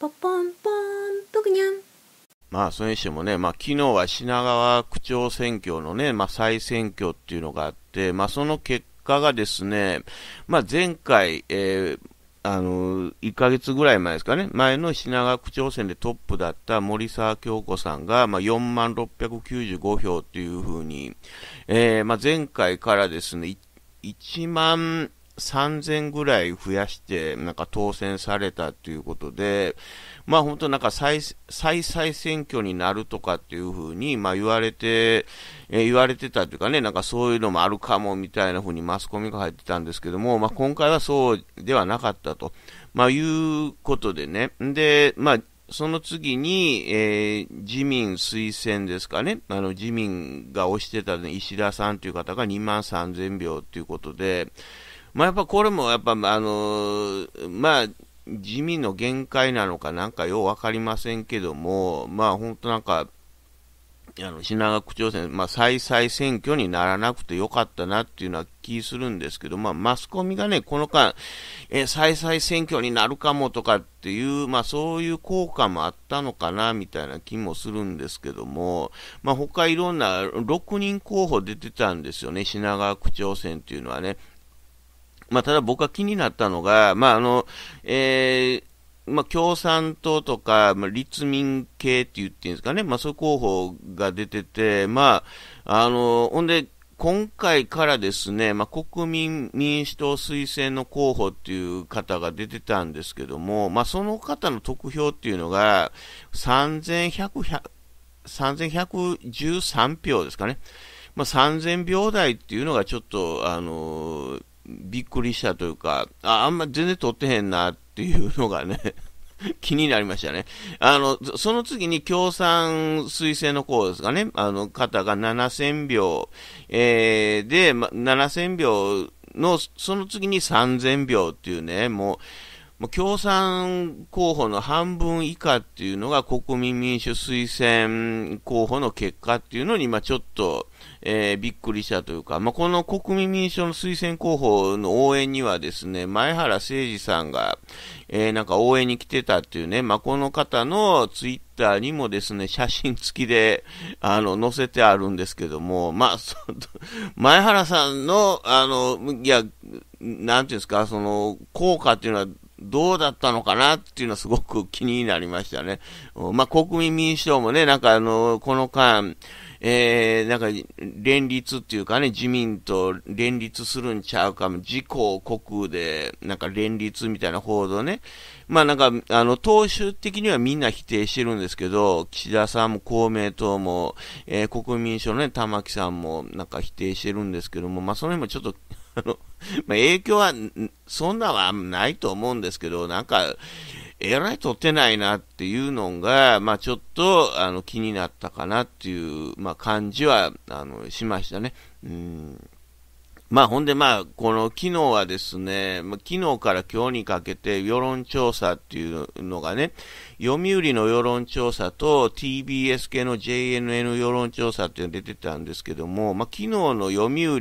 ポポンポンプニャンまあ、それにしてもね、まあ、昨日は品川区長選挙のね、まあ、再選挙っていうのがあって、まあ、その結果がですね、まあ、前回、えー、あの、1ヶ月ぐらい前ですかね、前の品川区長選でトップだった森沢京子さんが、まあ、4万695票っていうふうに、えー、まあ、前回からですね、1万3000ぐらい増やして、なんか当選されたということで、まあ本当なんか再、再再選挙になるとかっていうふうに、まあ言われて、え言われてたというかね、なんかそういうのもあるかもみたいなふうにマスコミが入ってたんですけども、まあ今回はそうではなかったと、まあいうことでね、で、まあその次に、えー、自民推薦ですかね、あの自民が推してた、ね、石田さんという方が2万3000票ということで、まあ、やっぱこれもやっぱ、あのまあ、地味の限界なのかなんかよう分かりませんけども、まあ本当なんか、あの品川区長選、まあ、再々選挙にならなくてよかったなっていうのは気するんですけど、まあ、マスコミがね、この間、え再々選挙になるかもとかっていう、まあ、そういう効果もあったのかなみたいな気もするんですけども、まあ、他いろんな6人候補出てたんですよね、品川区長選っていうのはね。まあ、ただ僕は気になったのが、まああのえーまあ、共産党とか、まあ、立民系って言っていいんですかね、まあ、そういう候補が出てて、まあ、あのほんで今回からですね、まあ、国民民主党推薦の候補っていう方が出てたんですけども、まあ、その方の得票っていうのが3100 3113票ですかね、まあ、3000票台っていうのがちょっと、あのーびっくりしたというか、ああんま全然撮ってへんなっていうのがね 気になりましたね。あの、その次に共産推薦の方ですかね、あの方が7000票、えー、で、ま、7000票の、その次に3000票っていうね、もう、共産候補の半分以下っていうのが国民民主推薦候補の結果っていうのに、今ちょっと、えー、びっくりしたというか、まあ、この国民民主党の推薦候補の応援にはですね、前原誠二さんが、えー、なんか応援に来てたっていうね、まあ、この方のツイッターにもですね、写真付きで、あの、載せてあるんですけども、まあ、前原さんの、あの、いや、なんていうんですか、その、効果っていうのは、どうだったのかなっていうのはすごく気になりましたね。まあ、国民民主党もね、なんかあの、この間、えー、なんか、連立っていうかね、自民と連立するんちゃうかも、自公国で、なんか連立みたいな報道ね。まあなんか、あの、党首的にはみんな否定してるんですけど、岸田さんも公明党も、えー、国民省のね、玉木さんもなんか否定してるんですけども、まあその辺もちょっと、あの、まあ影響は、そんなはないと思うんですけど、なんか、えらい撮ってないなっていうのが、まあ、ちょっとあの気になったかなっていう、まあ、感じはあのしましたね。うんまあ、ほんで、まあ、この昨日はですね、まあ、昨日から今日にかけて世論調査っていうのがね、読売の世論調査と TBS 系の JNN 世論調査っていうのが出てたんですけども、まあ、昨日の読売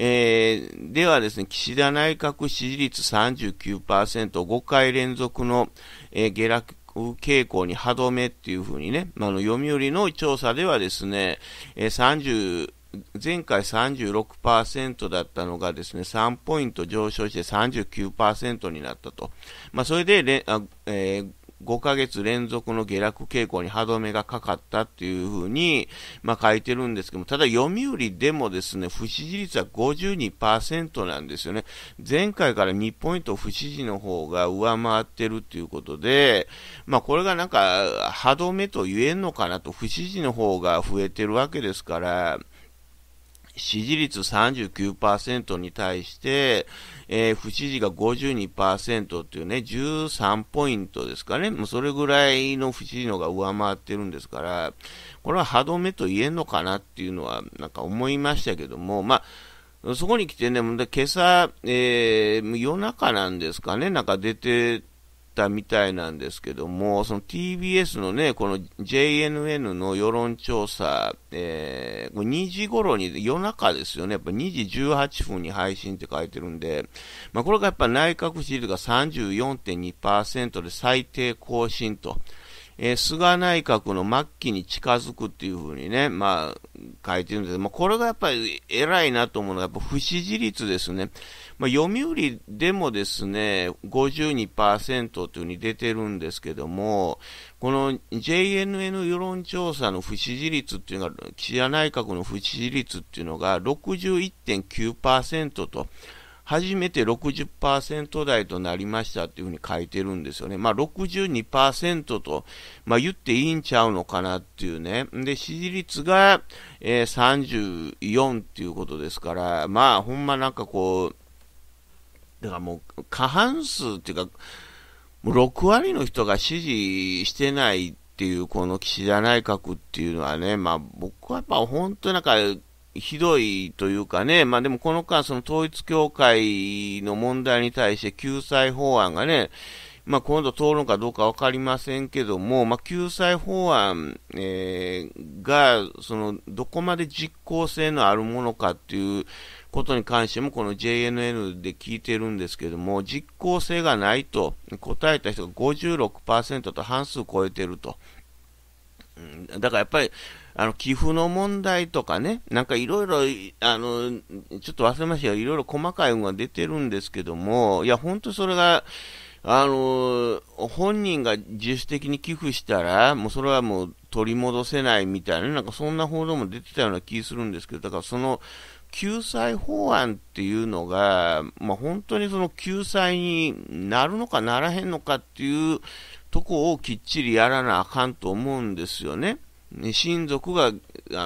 えー、ではですね、岸田内閣支持率39%、5回連続の、えー、下落傾向に歯止めっていうふうにね、まあ、の読売の調査ではですね、えー、前回36%だったのがですね、3ポイント上昇して39%になったと。まあ、それでれ、えー5ヶ月連続の下落傾向に歯止めがかかったっていうふうに、まあ、書いてるんですけども、ただ読売でもですね、不支持率は52%なんですよね。前回から2ポイント不支持の方が上回ってるっていうことで、まあ、これがなんか歯止めと言えんのかなと、不支持の方が増えてるわけですから、支持率39%に対して、えー、不支持が52%っていうね、13ポイントですかね。もうそれぐらいの不支持のが上回ってるんですから、これは歯止めと言えんのかなっていうのは、なんか思いましたけども、まあ、そこに来てね、今朝、えー、夜中なんですかね、なんか出てったみたいなんですけども、その TBS のね、この JNN の世論調査、えー、2時頃に、夜中ですよね、やっぱ2時18分に配信って書いてるんで、まあ、これがやっぱ内閣支持率が34.2%で最低更新と。えー、菅内閣の末期に近づくっていうふうにね、まあ、書いてるんですけど、まあ、これがやっぱり偉いなと思うのは、やっぱ不支持率ですね。まあ、読売でもですね、52%というふうに出てるんですけども、この JNN 世論調査の不支持率っていうのが、岸田内閣の不支持率っていうのが61.9%と、初めて60%台となりましたっていうふうに書いてるんですよね。まあ、62%と、まあ、言っていいんちゃうのかなっていうね。で、支持率が、えー、34っていうことですから、まあ、ほんまなんかこう、だからもう、過半数っていうか、もう6割の人が支持してないっていう、この岸田内閣っていうのはね、まあ、僕はやっぱ本当なんか、ひどいというかね、まあでもこの間、その統一教会の問題に対して救済法案がね、まあ今度通るのかどうかわかりませんけども、まあ救済法案、えー、が、その、どこまで実効性のあるものかっていうことに関しても、この JNN で聞いてるんですけども、実効性がないと答えた人が56%と半数超えてると。だからやっぱり、あの、寄付の問題とかね、なんかいろいろ、あの、ちょっと忘れましたよ。いろいろ細かいのが出てるんですけども、いや、本当それが、あの、本人が自主的に寄付したら、もうそれはもう取り戻せないみたいな、なんかそんな報道も出てたような気するんですけど、だからその、救済法案っていうのが、まあ、本当にその救済になるのかならへんのかっていうとこをきっちりやらなあかんと思うんですよね。ね、親族があ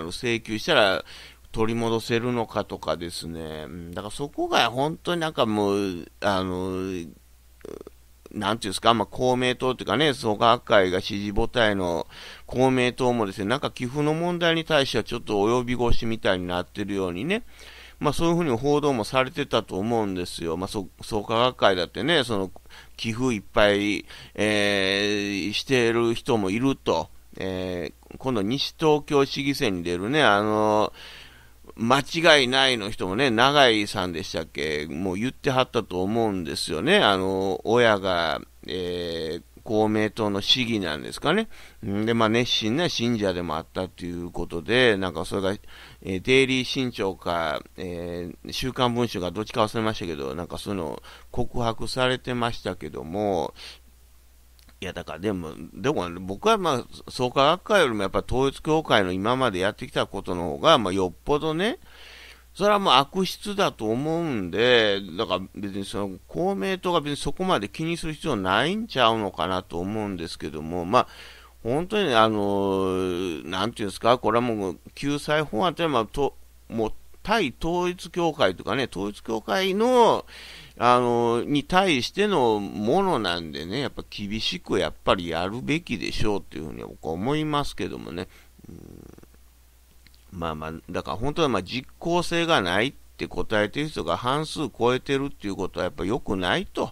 の請求したら取り戻せるのかとかですね、だからそこが本当になんかもう、あの、なんていうんですか、まあ、公明党というかね、創価学会が支持母体の公明党もですね、なんか寄付の問題に対してはちょっと及び腰みたいになってるようにね、まあ、そういうふうに報道もされてたと思うんですよ。まあ、創価学会だってね、その寄付いっぱい、えー、している人もいると。えー、今度西東京市議選に出るね、あのー、間違いないの人もね、永井さんでしたっけ、もう言ってはったと思うんですよね、あのー、親が、えー、公明党の市議なんですかね。で、まあ、熱心な信者でもあったということで、なんかそれが、えー、デイリー新潮か、えー、週刊文春かどっちか忘れましたけど、なんかその告白されてましたけども、いやだからでも、でも僕はまあ創価学会よりもやっぱ統一教会の今までやってきたことの方がまよっぽどね、それはもう悪質だと思うんで、だから別にその公明党が別にそこまで気にする必要ないんちゃうのかなと思うんですけども、まあ、本当にあの、なんていうんですか、これはもう救済法案というのは、ともう対統一教会とかね、統一教会の、あの、に対してのものなんでね、やっぱ厳しくやっぱりやるべきでしょうっていうふうに僕は思いますけどもね。まあまあ、だから本当はま実効性がないって答えてる人が半数超えてるっていうことはやっぱ良くないと。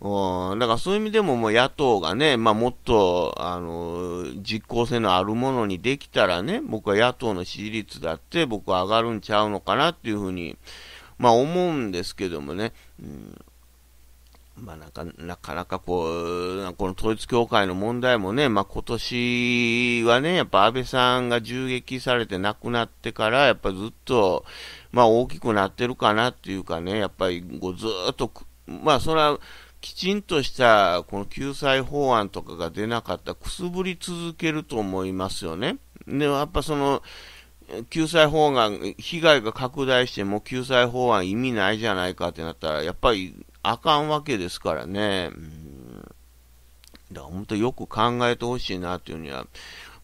だからそういう意味でももう野党がね、まあ、もっと、あの実効性のあるものにできたらね、僕は野党の支持率だって僕は上がるんちゃうのかなっていうふうに、まあ、思うんですけどもね、うんまあ、なかなかなかこう、この統一教会の問題もね、まあ、今年はね、やっぱ安倍さんが銃撃されて亡くなってから、やっぱずっと、まあ、大きくなってるかなっていうかね、やっぱりずっと、まあ、それはきちんとしたこの救済法案とかが出なかったくすぶり続けると思いますよね。でやっぱその救済法案、被害が拡大しても救済法案意味ないじゃないかってなったら、やっぱりあかんわけですからね。だから本当よく考えてほしいなというには、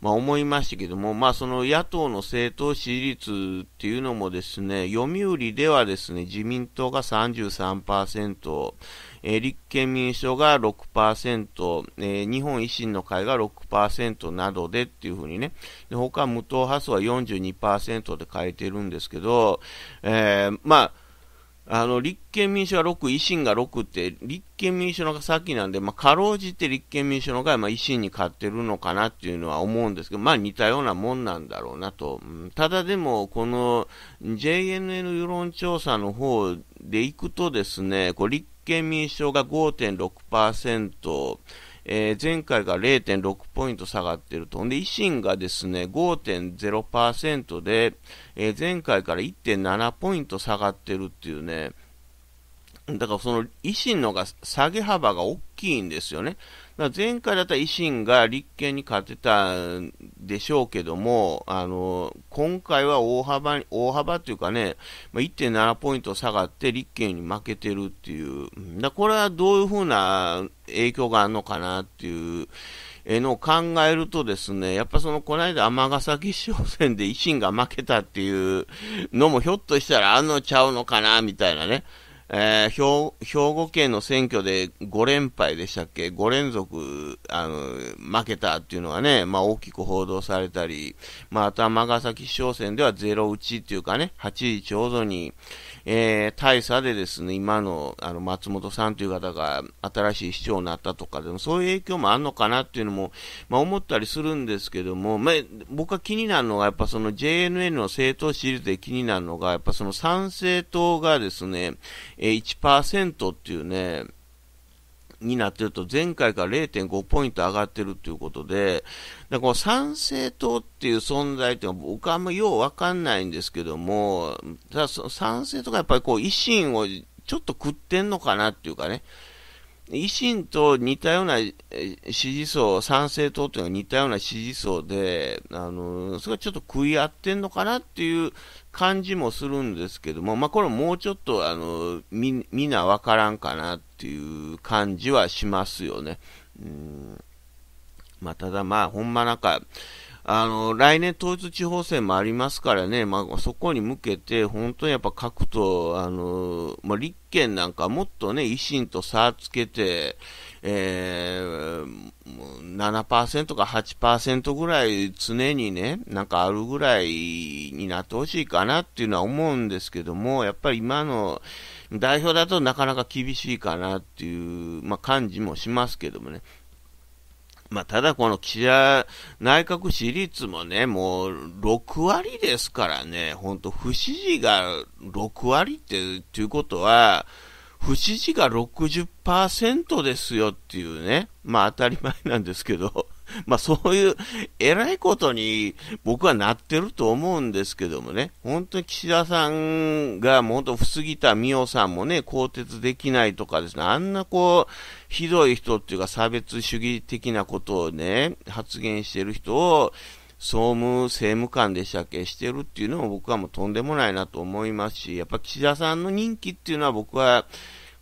まあ、思いましたけども、まあ、その野党の政党支持率っていうのもですね、読売ではですね、自民党が33%、えー、立憲民主党が6%、えー、日本維新の会が6%などでっていうふうにね、で他無党派層は42%で変えてるんですけど、えー、まあ、あの、立憲民主は6、維新が6って、立憲民主のが先なんで、まあ、かろうじて立憲民主のが、まあ、維新に勝ってるのかなっていうのは思うんですけど、まあ、似たようなもんなんだろうなと。ただでも、この JNN 世論調査の方でいくとですね、こう立憲民主党が5.6%、えー、前回が0.6ポイント下がっていると。で、維新がですね、5.0%で、えー、前回から1.7ポイント下がってるっていうね、だからその維新のが下げ幅が大きいんですよね。だ前回だったら維新が立憲に勝てたんでしょうけども、あの今回は大幅に、大幅というかね、まあ、1.7ポイント下がって立憲に負けてるっていう、だこれはどういうふうな影響があるのかなっていう。のを考えるとですね、やっぱそのこの間尼崎市長選で維新が負けたっていうのもひょっとしたらあのちゃうのかなみたいなね、えー、兵兵庫県の選挙で5連敗でしたっけ、5連続あの負けたっていうのはね、まあ、大きく報道されたり、まあ、あとは尼崎市長選では0打ちっていうかね、8時ちょうどに、えー、大差でですね今のあの松本さんという方が新しい市長になったとか、でもそういう影響もあるのかなっていうのも、まあ、思ったりするんですけども、まあ、僕は気になるのが、やっぱその JNN の政党支持率で気になるのが、やっぱその参政党がですね、え1%っていうね、になってると、前回から0.5ポイント上がってるっていうことで、だこの参政党っていう存在っていうのは、僕はあんまようわかんないんですけども、ただその参政党がやっぱりこう維新をちょっと食ってんのかなっていうかね、維新と似たような支持層、賛成党というのは似たような支持層で、あのそれはちょっと食い合ってんのかなっていう感じもするんですけども、まあ、これもうちょっとあのみみんな分からんかなっていう感じはしますよね。うんまあ、ただまあ、ほんまなんか、あの来年統一地方選もありますからね、まあ、そこに向けて、本当にやっぱ各党、あのまあ、立憲なんかもっとね、維新と差つけて、えー、7%か8%ぐらい常にね、なんかあるぐらいになってほしいかなっていうのは思うんですけども、やっぱり今の代表だとなかなか厳しいかなっていう、まあ、感じもしますけどもね。まあ、ただこの岸田内閣支持率もね、もう6割ですからね、本当不支持が6割って、ということは、不支持が60%ですよっていうね、まあ当たり前なんですけど、まあそういうえらいことに僕はなってると思うんですけどもね、本当に岸田さんが、もう本当、ぎた美桜さんもね、更迭できないとかですね、あんなこう、ひどい人っていうか差別主義的なことをね、発言してる人を、総務政務官でしたっけしてるっていうのも僕はもうとんでもないなと思いますし、やっぱ岸田さんの任期っていうのは僕は、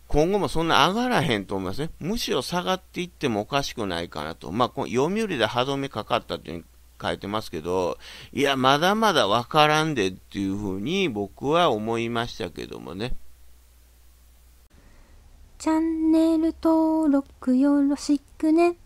今後もそんな上がらへんと思いますね。むしろ下がっていってもおかしくないかなと。まあ、この読売で歯止めかかったっいうに書いてますけど、いや、まだまだわからんでっていうふうに僕は思いましたけどもね。チャンネル登録よろしくね。